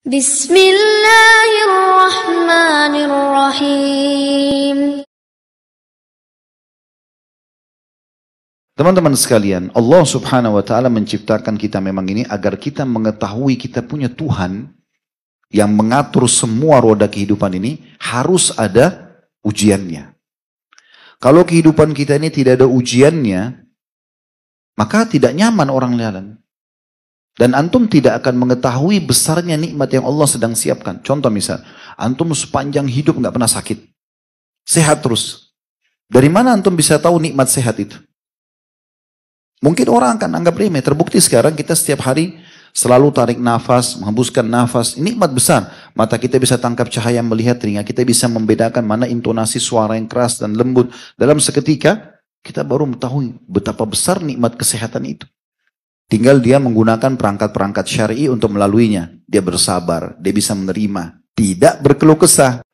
Bismillahirrahmanirrahim. Teman-teman sekalian, Allah Subhanahu wa taala menciptakan kita memang ini agar kita mengetahui kita punya Tuhan yang mengatur semua roda kehidupan ini harus ada ujiannya. Kalau kehidupan kita ini tidak ada ujiannya, maka tidak nyaman orang lain. Dan antum tidak akan mengetahui besarnya nikmat yang Allah sedang siapkan. Contoh misal, antum sepanjang hidup nggak pernah sakit. Sehat terus. Dari mana antum bisa tahu nikmat sehat itu? Mungkin orang akan anggap remeh. Terbukti sekarang kita setiap hari selalu tarik nafas, menghembuskan nafas. nikmat besar. Mata kita bisa tangkap cahaya melihat telinga. Kita bisa membedakan mana intonasi suara yang keras dan lembut. Dalam seketika, kita baru mengetahui betapa besar nikmat kesehatan itu. Tinggal dia menggunakan perangkat-perangkat syari untuk melaluinya. Dia bersabar, dia bisa menerima, tidak berkeluh kesah.